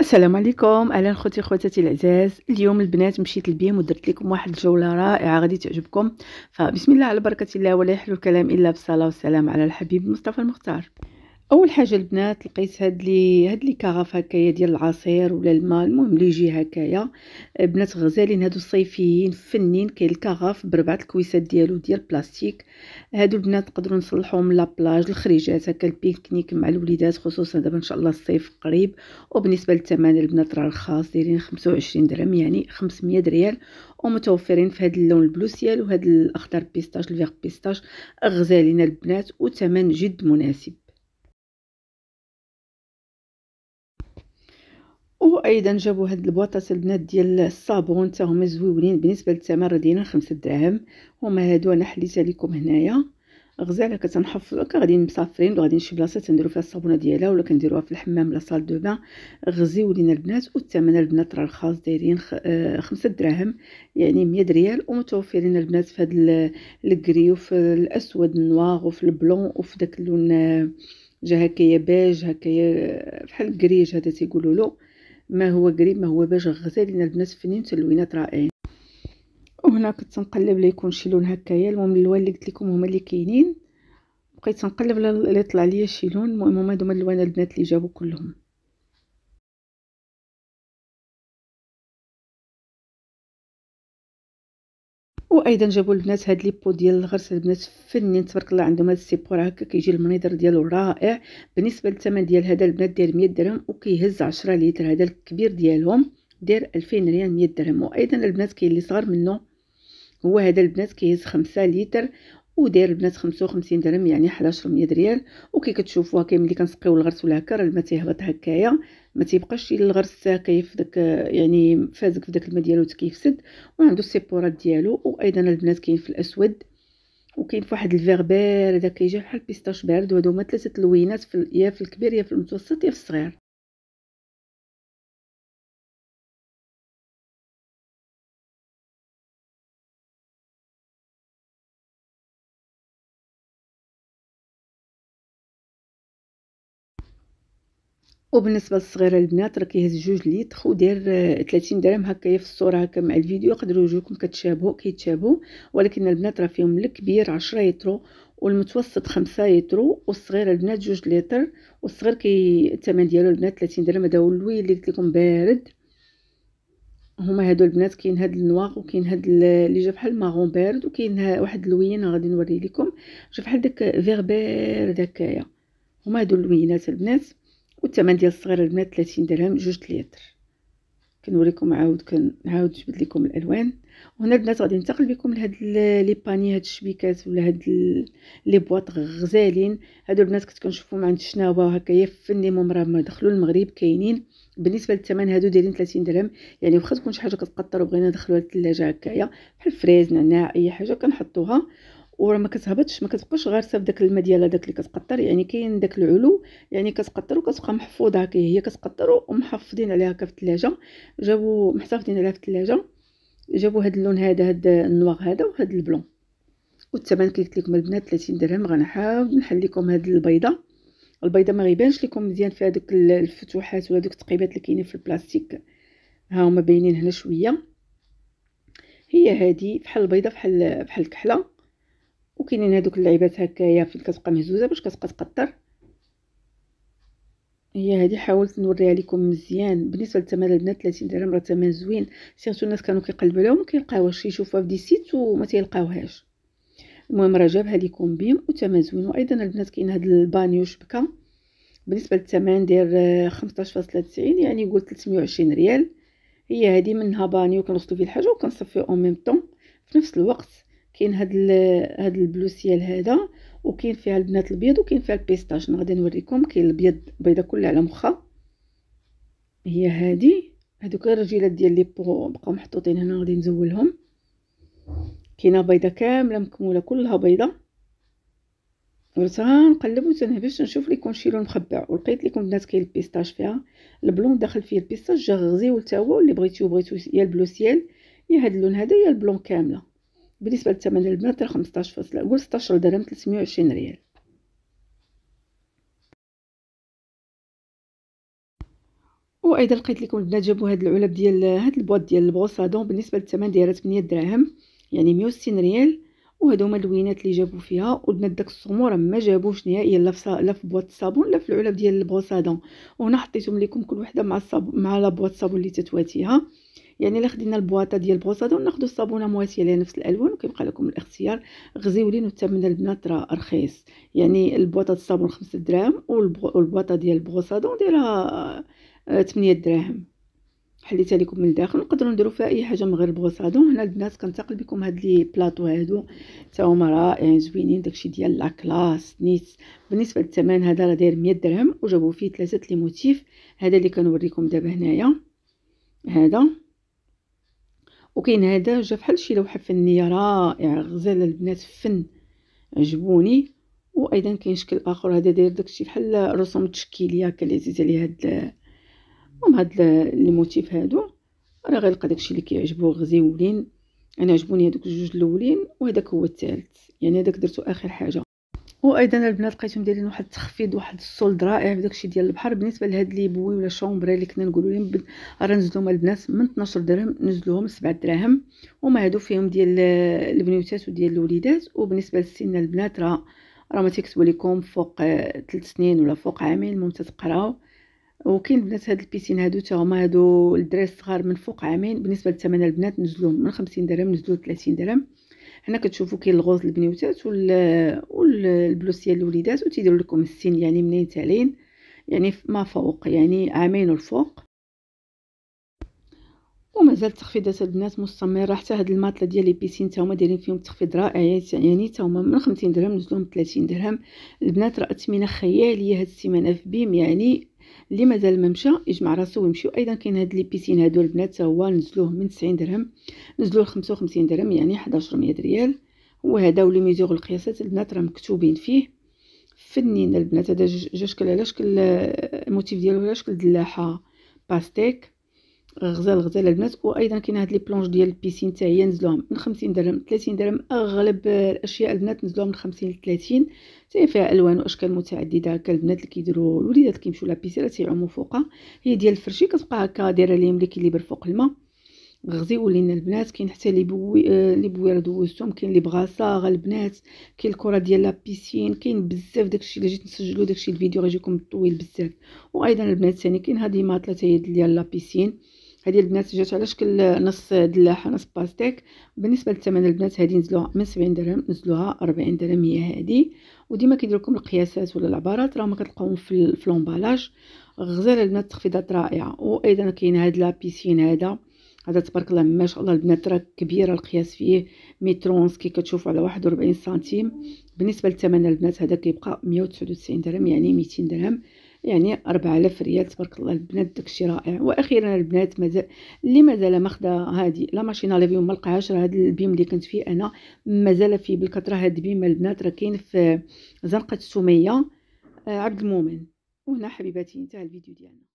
السلام عليكم اهلا خوتي خواتاتي العزاز اليوم البنات مشيت للبيم ودرت لكم واحد الجوله رائعه غادي تعجبكم فبسم الله على بركه الله ولا يحلو الكلام الا بالصلاه والسلام على الحبيب مصطفى المختار اول حاجه البنات لقيت هاد لي هاد لي كاغاف هكايا ديال العصير ولا الماء المهم اللي يجي هكايا بنات غزالين هادو الصيفيين فنين كاين الكاغاف بربعه الكويسات ديالو ديال بلاستيك هادو البنات تقدروا نصلحوهم لابلاج الخريجات هكا البيكنيك مع الوليدات خصوصا دابا ان شاء الله الصيف قريب وبالنسبه للثمن البنات راه رخاص دايرين 25 درهم يعني 500 ريال ومتوفرين في هاد اللون البلوسيال وهاد الاخضر بيستاش الفيغ بيستاش غزالين البنات وثمن جد مناسب وايضا جابوا هاد البواطات البنات ديال الصابون تاهما زويونين بالنسبه للثمن راه دينا 5 دراهم هما هادو انا حليتها لكم هنايا غزاله كتنحفظ كغاديين مسافرين وغادي شي بلاصه تنديرو فيها الصابونه ديالها ولا كنديروها في الحمام لا صال دو بان غزيو لينا البنات والثمن البنات راه الخاص دايرين 5 آه، دراهم يعني 100 ريال ومتوفرين البنات في هاد الكري وفي الاسود النواغ وفي البلون وفي داك اللون آه، جا هكايا بيج هكايا آه، بحال كريج هذا تيقولوا له ما هو قريب ما هو باش غزالين البنات فنين تلوينات رائعين وهنا كنت نقلب ليكون شي لون هكايا المهم الالوان اللي قلت لكم هما اللي كاينين بقيت نقلب اللي طلع ليا شي لون المهم هما هذوما الالوان البنات اللي جابو كلهم وايضا جابوا البنات هاد لي بو ديال الغرس البنات فنين تبارك الله عندهم هاد السيبور هكا كيجي المنيضر ديالو رائع بالنسبه للثمن ديال هذا البنات داير 100 درهم وكيهز 10 لتر هذا الكبير ديالهم داير 2000 ريال 100 درهم وايضا البنات كاين اللي صغار منه هو هذا البنات كيهز 5 لتر ودير البنات 55 درهم يعني 1100 دريال ريال وكي كتشوفوها كاين ملي كنسقيو الغرس ولا هكا راه الماء تيهبط هكايا ما تيبقاش الغرس كيف داك يعني فازك في داك الماء ديالو تكيفسد وعندو السيبورات ديالو وايضا البنات كاين في الاسود وكاين في واحد الفيربير هذا كيجي بحال بيستاش بارد وهادو هما ثلاثه اللوينات في يا في الكبير يا في المتوسط يا في الصغير وبالنسبه للصغيره البنات راه كيهز جوج لتر وداير 30 آه، درهم هكايا في الصوره هكا مع الفيديو يقدروا يجوكم كتشابهوا كيتشابهوا ولكن البنات راه فيهم الكبير 10 لتر والمتوسط 5 لتر والصغيره البنات جوج لتر والصغير كي الثمن ديالو البنات 30 درهم هذا هو اللوي اللي قلت لكم بارد هما هادو البنات كاين هاد النواق وكاين هاد اللي جا بحال ماغون بارد وكاين واحد اللوين غادي نوري لكم جا بحال داك فيغ بارد هكايا هما هادو اللوينات البنات والثمن ديال الصغير البنات 30 درهم جوج لتر كنوريكم عاود كنعاود نجبد لكم الالوان وهنا البنات غادي ننتقل بكم لهاد لي باني هاد الشبيكات ولا هاد لي بواط غزالين هادو البنات كنت كنشوفهم عند الشناوه هكايا فنيهم راه ما دخلوا المغرب كاينين بالنسبه للثمن هادو دايرين 30 درهم يعني واخا تكون شي حاجه كتقطر وبغينا ندخلوها للثلاجه هكايا بحال فريز نعناع اي حاجه كنحطوها وراه ما كتهبطش ما كتبقاش غارسه داك الماء ديالها داك اللي كتقطر يعني كاين داك العلو يعني كتقطر وكتبقى محفوظه هكا هي كتقطر ومحافظين عليها هكا في الثلاجه جابوا محتفظين عليها في الثلاجه جابوا هذا اللون هذا هذا النواغ هذا وهذا البلون والثمن قلت لكم البنات 30 درهم غنحاول نحل لكم هاد البيضه البيضه ما غيبانش لكم مزيان في هذوك الفتوحات ولا دوك التقيبات اللي كاينين في البلاستيك ها هما باينين هنا شويه هي هذه بحال البيضه بحال بحال الكحله وكاينين هذوك اللعيبات هكايا فين كتبقى مهزوزه باش كتبقى تقطر هي هذه حاولت نوريها لكم مزيان بالنسبه للثمن البنات 30 درهم راه ثمن زوين سيرتو الناس كانوا كيقلبوا لها وما كيلقاوهاش يشوفوها في دي سيت وما تيلقاوهاش المهم راه جابها لكم بيم وثمن زوين وايضا البنات كاين هذا البانيو شبكه بالنسبه للثمن داير 15.90 يعني قول 320 ريال هي هذه منها بانيو كنغسلو فيه الحاجه وكنصفيو اون ميم طون في نفس الوقت كاين هاد هاد البلوسيال هذا وكاين فيها البنات البيض وكاين فيها البيستاش انا غادي نوريكم كاين البيض بيضه كلها على مخها هي هادي هادوك غير الرجيلات ديال لي بو بقاو محطوطين هنا غادي نزولهم كاينه بيضه كامله مكموله كلها بيضه درتها نقلب باش نشوف ليكون شي لون مخبع ولقيت لكم البنات كاين البيستاش فيها البلون داخل فيه البيستاج جا غزي وتا هو اللي بغيتو بغيتو يا البلو سيال يا هاد اللون هذا يا البلون كامله بالنسبة للثمن البنات 15 فاصلة قول 16 درهم 320 ريال وايضا لقيت لكم البنات جابوا هاد العلب ديال هاد البواط ديال البغوصادون بالنسبه للثمن ديالها 8 دراهم يعني 160 ريال وهادو هما اللوينات اللي جابوا فيها والبنات داك الصومو راه ما جابوش نهائيا لا في لا في بواط الصابون لا في العلب ديال البغوصادون وهنا حطيتهم لكم كل وحده مع الصابون مع لا بواط الصابون اللي تتواتيها يعني الا خدينا البواطه ديال بروسادون ناخذ الصابونه مواسيه ليها نفس الالوان وكيبقى لكم الاختيار غزيولين والثمن البنات راه رخيص يعني البواطه ديال الصابون 5 دراهم والبواطه ديال بروسادون دايره 8 آه، دراهم حليتها لكم من الداخل نقدروا نديروا فيها اي حاجه من غير البروسادون هنا البنات كنتقل بكم هاد لي بلاطو هادو حتى هما رائعين يعني زوينين داكشي ديال لا كلاس نيت بالنسبه للثمن هذا راه داير 100 درهم وجابوا فيه ثلاثه لي موتيف هذا اللي كنوريكم دابا هنايا هذا وكاين هذا جا بحال شي لوحه فنيه رائعه غزاله البنات فن عجبوني وايضا كاين شكل اخر هذا داير داكشي بحال الرسوم التشكيليه هكا اللي عزيز عليها هاد المهم هاد لي موتيف هادو راه غيلقى داكشي اللي كيعجبو غزيولين انا عجبوني هادوك الجوج الاولين وهداك هو الثالث يعني هداك درتو اخر حاجه وايضا البنات لقيتهم دايرين واحد التخفيض واحد السولد رائع في داكشي ديال البحر بالنسبه لهاد لي بوي ولا شومبري اللي كنا نقولوا لهم راه نزلوهم البنات من 12 درهم نزلوهم 7 دراهم وما هادو فيهم ديال آه، البنوتات وديال الوليدات وبالنسبه للسن البنات راه راه ما تيكتبوا لكم فوق 3 آه، سنين ولا فوق عامين المهم تتقراو وكاين البنات هاد البيسين هادو تا هما هادو الدراري الصغار من فوق عامين بالنسبه للثمن البنات نزلوهم من 50 درهم نزلو 30 درهم هنا كتشوفوا كاين الغوز البنيوتات والبلوسيه للوليدات وتيديروا لكم السن يعني منين تالين يعني ما فوق يعني عامين الفوق ومازال التخفيضات البنات مستمره حتى هاد الماطله ديال لي بيسين تاهما دايرين فيهم تخفيض رائع يعني تاهما من 50 درهم نزلوهم 30 درهم البنات راه اثمنه خياليه هاد السيمانه في بيم يعني اللي مازال ما مشى يجمع راسو ويمشي ايضا كاين هاد لي بيسين هادو البنات تا هو نزلوه من 90 درهم نزلوه ل 55 درهم يعني 1100 ريال هو هذا ولي ميزور القياسات البنات راه مكتوبين فيه فنين البنات هذا جوج شكل على شكل الموتيف آه، ديالو على شكل دلاحه باستيك غزال غزال البنات وايضا كاين هاد لي بلونج ديال البيسين تاع هي نزلوهم من 50 درهم 30 درهم اغلب الاشياء البنات نزلوها من 50 ل 30 حتى فيها الوان واشكال متعدده هكا البنات اللي كيديروا الوليدات كيمشيو لا لابيسيرا تيعوموا فوقها هي ديال الفرشي كتبقى هكا دايره ليهم ليكيليبر فوق الماء غزي ولينا البنات كاين حتى لي بوي لي بوي راه دوزتهم كاين لي بغاصه البنات كاين الكره ديال لا بيسين كاين بزاف داكشي اللي جيت نسجلو داكشي الفيديو غيجيكم طويل بزاف وايضا البنات ثاني كاين هذه ماطله تاهي ديال لا بيسين هذه البنات جات على شكل نص دلاحه نص باستيك بالنسبه للثمن البنات هذه نزلوها من 70 درهم نزلوها 40 درهم هي هذه وديما كيدير لكم القياسات ولا العبارات ما كتلقاوهم في الفلومبالاج لومبالاج غزاله البنات تخفيضات رائعه وايضا كاين هاد لابيسين هذا هذا تبارك الله ما شاء الله البنات راه كبيره القياس فيه ميترونس كي كتشوفوا على 41 سنتيم بالنسبه للثمن البنات هذا كيبقى 199 درهم يعني 200 درهم يعني 4000 ريال تبارك الله البنات داكشي رائع واخيرا البنات مازال اللي مازال خدا هذه لا ماشينا ليفي وما لقاهاش راه هاد البيم اللي كنت فيه انا مازال فيه بالكثره هاد البيم البنات راه كاين في زنقه السميه آه، عبد المؤمن وهنا حبيباتي انتهى الفيديو ديالنا